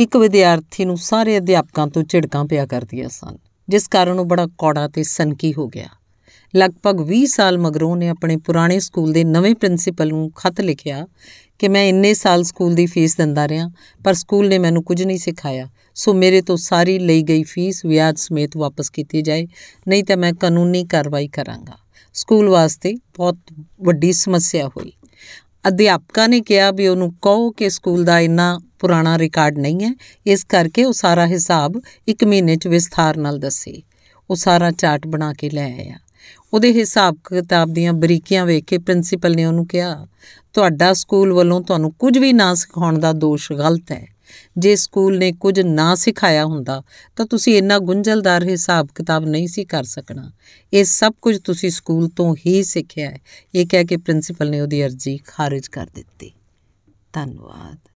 ਇੱਕ ਵਿਦਿਆਰਥੀ ਨੂੰ ਸਾਰੇ ਅਧਿਆਪਕਾਂ ਤੋਂ ਝਿੜਕਾਂ ਪਿਆ ਕਰਦੀਆਂ ਸਨ ਜਿਸ ਕਾਰਨ ਉਹ ਬੜਾ ਕੌੜਾ ਤੇ ਸਨਕੀ ਹੋ ਗਿਆ ਲਗਭਗ 20 ਸਾਲ ਮਗਰੋਂ ਨੇ ਆਪਣੇ ਪੁਰਾਣੇ ਸਕੂਲ ਦੇ ਨਵੇਂ ਪ੍ਰਿੰਸੀਪਲ ਨੂੰ ਖਤ ਲਿਖਿਆ ਕਿ ਮੈਂ ਇੰਨੇ ਸਾਲ ਸਕੂਲ ਦੀ ਫੀਸ ਦਿੰਦਾ ਰਿਹਾ ਪਰ ਸਕੂਲ ਨੇ ਮੈਨੂੰ ਕੁਝ ਨਹੀਂ ਸਿਖਾਇਆ ਸੋ ਮੇਰੇ ਤੋਂ ਸਾਰੀ ਲਈ ਗਈ ਫੀਸ ਵਿਆਜ ਸਮੇਤ ਵਾਪਸ ਕੀਤੀ ਜਾਏ ਨਹੀਂ ਤਾਂ ਮੈਂ ਕਾਨੂੰਨੀ ਕਾਰਵਾਈ ਕਰਾਂਗਾ ਸਕੂਲ ਵਾਸਤੇ ਬਹੁਤ ਵੱਡੀ ਸਮੱਸਿਆ ਹੋਈ ਅਧਿਆਪਕਾਂ ਨੇ ਕਿਹਾ ਵੀ ਉਹਨੂੰ ਕਹੋ ਕਿ ਸਕੂਲ ਦਾ ਇੰਨਾ ਪੁਰਾਣਾ ਰਿਕਾਰਡ ਨਹੀਂ ਹੈ ਇਸ ਕਰਕੇ ਉਹ ਸਾਰਾ ਹਿਸਾਬ ਇੱਕ ਮਹੀਨੇ 'ਚ ਵਿਸਥਾਰ ਨਾਲ ਦੱਸੇ ਉਹ ਸਾਰਾ ਚਾਰਟ ਬਣਾ ਕੇ ਲੈ ਆਇਆ ਉਹਦੇ ਹਿਸਾਬ ਕਿਤਾਬ ਦੀਆਂ ਬਰੀਕੀਆਂ ਵੇਖ ਕੇ ਪ੍ਰਿੰਸੀਪਲ ਨੇ ਉਹਨੂੰ ਕਿਹਾ ਤੁਹਾਡਾ ਸਕੂਲ ਵੱਲੋਂ ਤੁਹਾਨੂੰ ਕੁਝ ਵੀ ਨਾ ਸਿਖਾਉਣ ਦਾ ਦੋਸ਼ ਗਲਤ ਹੈ ਜੇ ਸਕੂਲ ਨੇ ਕੁਝ ਨਾ ਸਿਖਾਇਆ ਹੁੰਦਾ ਤਾਂ ਤੁਸੀਂ ਇੰਨਾ ਗੁੰਝਲਦਾਰ ਹਿਸਾਬ ਕਿਤਾਬ ਨਹੀਂ ਸੀ ਕਰ ਸਕਣਾ ਇਹ ਸਭ ਕੁਝ ਤੁਸੀਂ ਸਕੂਲ ਤੋਂ ਹੀ ਸਿੱਖਿਆ ਹੈ ਇਹ ਕਹਿ ਕੇ ਪ੍ਰਿੰਸੀਪਲ ਨੇ ਉਹਦੀ ਅਰਜ਼ੀ ਖਾਰਜ ਕਰ ਦਿੱਤੀ ਧੰਨਵਾਦ